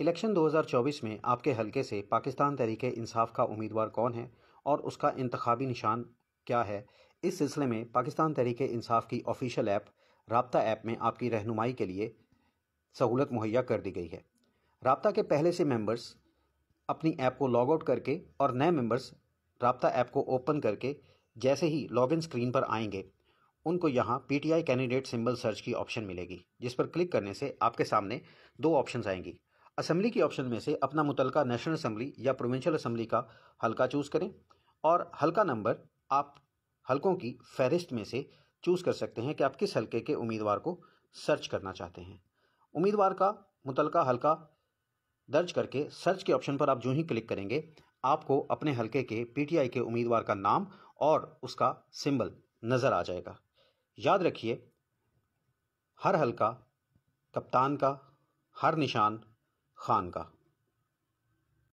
election 2024 में आपके हलके से पाकिस्तान तरीके इंसाफ का उम्मीदवार कौन है और उसका इंतबी निशान क्या है इस सिलसिले में पाकिस्तान तहरीक इंसाफ की ऑफिशियल ऐप रबता ऐप में आपकी रहनुमाई के लिए सहूलत मुहैया कर दी गई है रबता के पहले से मेंबर्स अपनी ऐप को लॉग आउट करके और नए मेंबर्स रबता ऐप को ओपन करके जैसे ही लॉगिन स्क्रीन पर आएंगे उनको यहाँ P T I candidate symbol search की ऑप्शन मिलेगी जिस पर क्लिक करने से आपके सामने दो ऑप्शंस आएंगी असम्बली के ऑप्शन में से अपना मुतलका नेशनल असम्बली या प्रोविंशियल असम्बली का हल्का चूज़ करें और हल्का नंबर आप हल्कों की फहरिस्त में से चूज़ कर सकते हैं कि आप किस हल्के के उम्मीदवार को सर्च करना चाहते हैं उम्मीदवार का मुतलका हल्का दर्ज करके सर्च के ऑप्शन पर आप जो ही क्लिक करेंगे आपको अपने हल्के के पीटीआई के उम्मीदवार का नाम और उसका सिंबल नज़र आ जाएगा याद रखिए हर हल्का कप्तान का हर निशान खान का